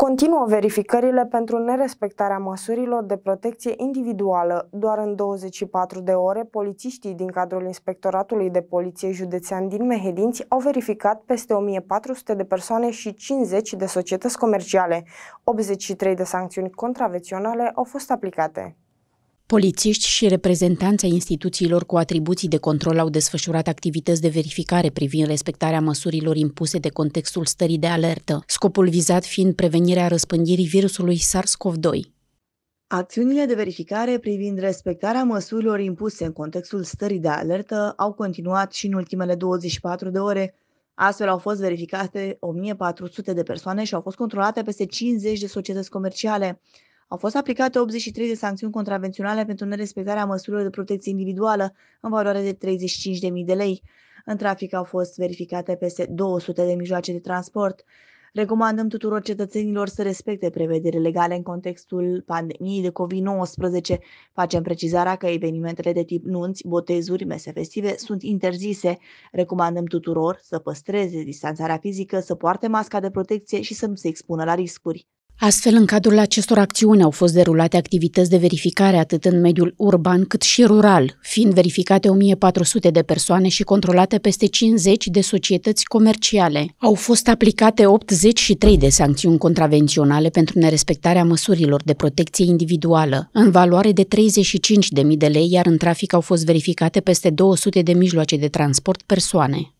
Continuă verificările pentru nerespectarea măsurilor de protecție individuală. Doar în 24 de ore, polițiștii din cadrul Inspectoratului de Poliție Județean din Mehedinți au verificat peste 1400 de persoane și 50 de societăți comerciale. 83 de sancțiuni contravenționale au fost aplicate. Polițiști și reprezentanții instituțiilor cu atribuții de control au desfășurat activități de verificare privind respectarea măsurilor impuse de contextul stării de alertă, scopul vizat fiind prevenirea răspândirii virusului SARS-CoV-2. Acțiunile de verificare privind respectarea măsurilor impuse în contextul stării de alertă au continuat și în ultimele 24 de ore. Astfel au fost verificate 1400 de persoane și au fost controlate peste 50 de societăți comerciale. Au fost aplicate 83 de sancțiuni contravenționale pentru nerespectarea măsurilor de protecție individuală în valoare de 35.000 de lei. În trafic au fost verificate peste 200 de mijloace de transport. Recomandăm tuturor cetățenilor să respecte prevederile legale în contextul pandemiei de COVID-19. Facem precizarea că evenimentele de tip nunți, botezuri, mese festive sunt interzise. Recomandăm tuturor să păstreze distanțarea fizică, să poarte masca de protecție și să nu se expună la riscuri. Astfel, în cadrul acestor acțiuni au fost derulate activități de verificare atât în mediul urban cât și rural, fiind verificate 1400 de persoane și controlate peste 50 de societăți comerciale. Au fost aplicate 83 de sancțiuni contravenționale pentru nerespectarea măsurilor de protecție individuală, în valoare de 35.000 de lei, iar în trafic au fost verificate peste 200 de mijloace de transport persoane.